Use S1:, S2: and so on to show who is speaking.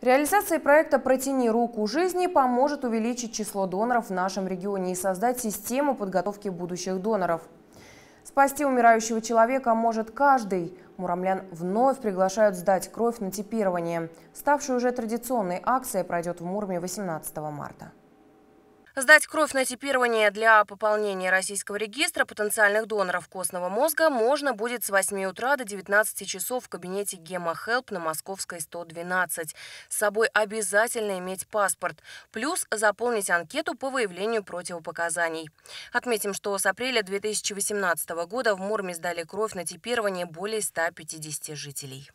S1: Реализация проекта «Протяни руку жизни» поможет увеличить число доноров в нашем регионе и создать систему подготовки будущих доноров. Спасти умирающего человека может каждый. Муромлян вновь приглашают сдать кровь на типирование. Ставшая уже традиционной акция пройдет в Мурме 18 марта.
S2: Сдать кровь на типирование для пополнения российского регистра потенциальных доноров костного мозга можно будет с 8 утра до 19 часов в кабинете Гемохелп на Московской 112. С собой обязательно иметь паспорт, плюс заполнить анкету по выявлению противопоказаний. Отметим, что с апреля 2018 года в Мурме сдали кровь на типирование более 150 жителей.